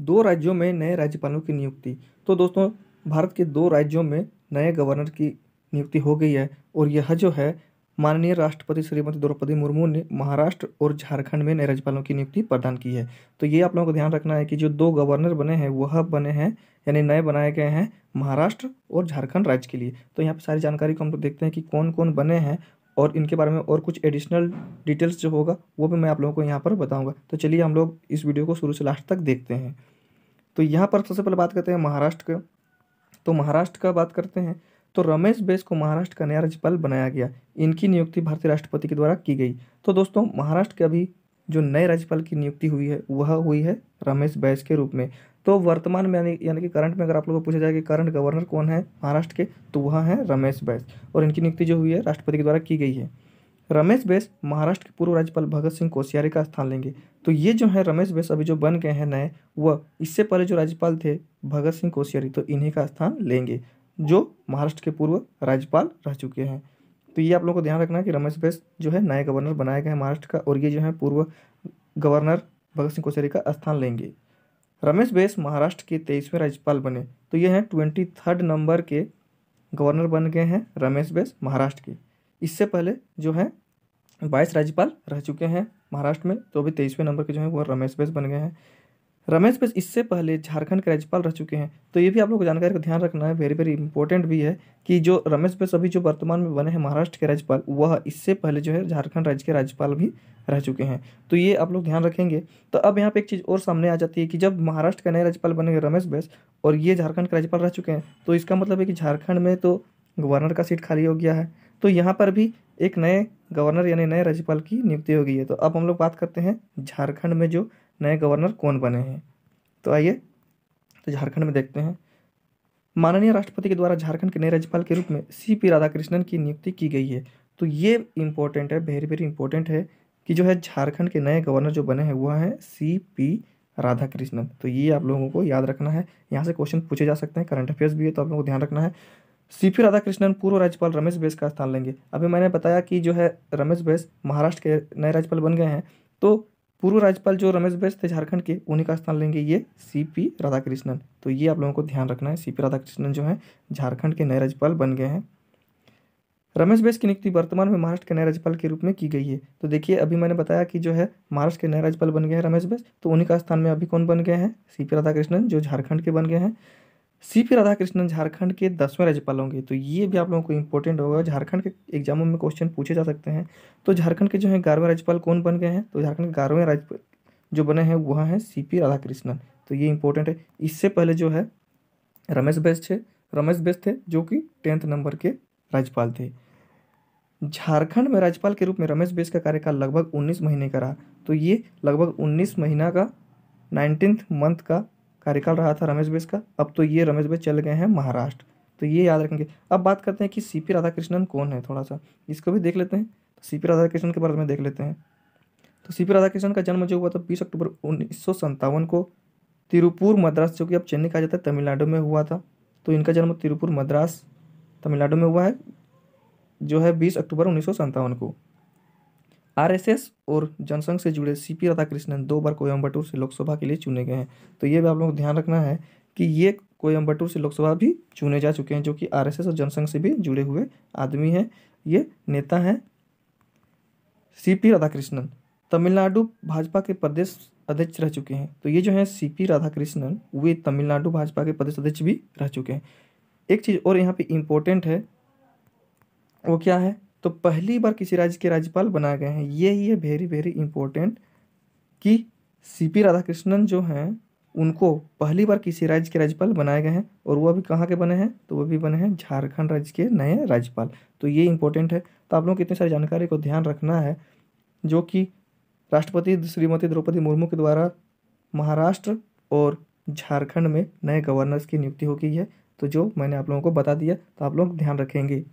दो राज्यों में नए राज्यपालों की नियुक्ति तो दोस्तों भारत के दो राज्यों में नए गवर्नर की नियुक्ति हो गई है और यह जो है माननीय राष्ट्रपति श्रीमती द्रौपदी मुर्मू ने महाराष्ट्र और झारखंड में नए राज्यपालों की नियुक्ति प्रदान की है तो ये आप लोगों को ध्यान रखना है कि जो दो गवर्नर बने हैं वह बने हैं यानी नए बनाए गए हैं महाराष्ट्र और झारखंड राज्य के लिए तो यहाँ पर सारी जानकारी को हम लोग देखते हैं कि कौन कौन बने हैं और इनके बारे में और कुछ एडिशनल डिटेल्स जो होगा वो भी मैं आप लोगों को यहाँ पर बताऊँगा तो चलिए हम लोग इस वीडियो को शुरू से लास्ट तक देखते हैं तो यहाँ पर सबसे पहले बात करते हैं महाराष्ट्र का तो महाराष्ट्र का बात करते हैं तो रमेश बैस को महाराष्ट्र का नया राज्यपाल बनाया गया इनकी नियुक्ति भारतीय राष्ट्रपति के द्वारा की गई तो दोस्तों महाराष्ट्र के अभी जो नए राज्यपाल की नियुक्ति हुई है वह हुई है रमेश बैस के रूप में तो वर्तमान में यानी यानी कि करंट में अगर आप लोगों को पूछा जाए कि करंट गवर्नर कौन है महाराष्ट्र के तो वह हैं रमेश बैस और इनकी नियुक्ति जो हुई है राष्ट्रपति के द्वारा की गई है रमेश बैस महाराष्ट्र के पूर्व राज्यपाल भगत सिंह कोश्यारी का स्थान लेंगे तो ये जो है रमेश बैस अभी जो बन गए हैं नए वह इससे पहले जो राज्यपाल थे भगत सिंह कोश्यारी तो इन्हीं का स्थान लेंगे जो महाराष्ट्र के पूर्व राज्यपाल रह चुके हैं तो ये आप लोगों को ध्यान रखना है कि रमेश बैस जो है नए गवर्नर बनाए गए हैं महाराष्ट्र का और ये जो है पूर्व गवर्नर भगत सिंह कोश्यारी का स्थान लेंगे रमेश बैस महाराष्ट्र के तेईसवें राज्यपाल बने तो ये हैं ट्वेंटी थर्ड नंबर के गवर्नर बन गए हैं रमेश बैस महाराष्ट्र के इससे पहले जो है बाईस राज्यपाल रह चुके हैं महाराष्ट्र में तो अभी तेईसवें नंबर के जो हैं वो रमेश बैस बन गए हैं रमेश बैस इससे पहले झारखंड के राज्यपाल रह चुके हैं तो ये भी आप लोग को जानकारी का ध्यान रखना है वेरी वेरी इंपॉर्टेंट भी है कि जो रमेश बैस अभी जो वर्तमान में बने हैं महाराष्ट्र के राज्यपाल वह इससे पहले जो है झारखंड राज्य के राज्यपाल भी रह चुके हैं तो ये आप लोग ध्यान रखेंगे तो अब यहाँ पर एक चीज़ और सामने आ जाती है कि जब महाराष्ट्र के नए राज्यपाल बनेंगे रमेश बैस और ये झारखंड के राज्यपाल रह चुके हैं तो इसका मतलब है कि झारखंड में तो गवर्नर का सीट खाली हो गया है तो यहाँ पर भी एक नए गवर्नर यानी नए राज्यपाल की नियुक्ति हो गई है तो अब हम लोग बात करते हैं झारखंड में जो नए गवर्नर कौन बने हैं तो आइए तो झारखंड में देखते हैं माननीय राष्ट्रपति के द्वारा झारखंड के नए राज्यपाल के रूप में सी पी राधाकृष्णन की नियुक्ति की गई है तो ये इम्पोर्टेंट है वेरी वेरी इंपॉर्टेंट है कि जो है झारखंड के नए गवर्नर जो बने हैं वह हैं सी पी राधा कृष्णन तो ये आप लोगों को याद रखना है यहाँ से क्वेश्चन पूछे जा सकते हैं करंट अफेयर्स भी है तो आप लोगों को ध्यान रखना है सी पी राधाकृष्णन पूर्व राज्यपाल रमेश बैस का स्थान लेंगे अभी मैंने बताया कि जो है रमेश बैस महाराष्ट्र के नए राज्यपाल बन गए हैं तो पूर्व राज्यपाल जो रमेश बैस थे झारखंड के उन्हीं का स्थान लेंगे ये सी पी राधाकृष्णन तो ये आप लोगों को ध्यान रखना है सी पी राधाकृष्णन जो हैं झारखंड के नए राज्यपाल बन गए हैं रमेश बैस की नियुक्ति वर्तमान में महाराष्ट्र के नए राज्यपाल के रूप में की गई है तो देखिए अभी मैंने बताया कि जो है महाराष्ट्र के नए राज्यपाल बन गए हैं रमेश बैस तो उन्हीं का स्थान में अभी कौन बन गए हैं सी पी राधाकृष्णन जो झारखंड के बन गए हैं सी पी राधाकृष्णन झारखंड के दसवें राज्यपाल होंगे तो ये भी आप लोगों को इम्पोर्टेंट होगा झारखंड के एग्जामों में क्वेश्चन पूछे जा सकते हैं तो झारखंड के जो है ग्यारहवें राज्यपाल कौन बन गए हैं तो झारखंड के ग्यारहवें राज्यपाल जो बने हैं वह हैं सी पी राधाकृष्णन तो ये इम्पोर्टेंट है इससे पहले जो है रमेश बैस थे रमेश बैस थे जो कि टेंथ नंबर के राज्यपाल थे झारखंड में राज्यपाल के रूप में रमेश बैस का कार्यकाल लगभग उन्नीस महीने का रहा तो ये लगभग उन्नीस महीना का नाइनटीन्थ मंथ का कार्यकाल रहा था रमेश बैस का अब तो ये रमेश बैस चल गए हैं महाराष्ट्र तो ये याद रखेंगे अब बात करते हैं कि सी पी राधाकृष्णन कौन है थोड़ा सा इसको भी देख लेते हैं तो सी पी राधाकृष्णन के बारे में देख लेते हैं तो सी पी राधाकृष्णन का जन्म जो हुआ था बीस अक्टूबर उन्नीस को तिरुपुर मद्रास जो कि अब चेन्नई कहा जाता है तमिलनाडु में हुआ था तो इनका जन्म तिरुपुर मद्रास तमिलनाडु में हुआ है जो है बीस अक्टूबर उन्नीस को आरएसएस और जनसंघ से जुड़े सी पी राधाकृष्णन दो बार कोयम्बटूर से लोकसभा के लिए चुने गए हैं तो ये भी आप लोग ध्यान रखना है कि ये कोयम्बटूर से लोकसभा भी चुने जा चुके हैं जो कि आरएसएस और जनसंघ से भी जुड़े हुए आदमी हैं ये नेता हैं सी पी राधाकृष्णन तमिलनाडु भाजपा के प्रदेश अध्यक्ष रह चुके हैं तो ये जो है सी पी राधाकृष्णन वे तमिलनाडु भाजपा के प्रदेश अध्यक्ष भी रह चुके हैं एक चीज़ और यहाँ पे इम्पोर्टेंट है वो क्या है तो पहली बार किसी राज्य के राज्यपाल बनाए गए हैं ये ही है वेरी वेरी इंपॉर्टेंट कि सी पी राधाकृष्णन जो हैं उनको पहली बार किसी राज्य के राज्यपाल बनाए गए हैं और वह अभी कहाँ के बने हैं तो वह भी बने हैं झारखंड राज्य के नए राज्यपाल तो ये इंपॉर्टेंट है तो आप लोगों को इतनी सारी जानकारी को ध्यान रखना है जो कि राष्ट्रपति श्रीमती द्रौपदी मुर्मू के द्वारा महाराष्ट्र और झारखंड में नए गवर्नर्स की नियुक्ति हो गई है तो जो मैंने आप लोगों को बता दिया तो आप लोग ध्यान रखेंगे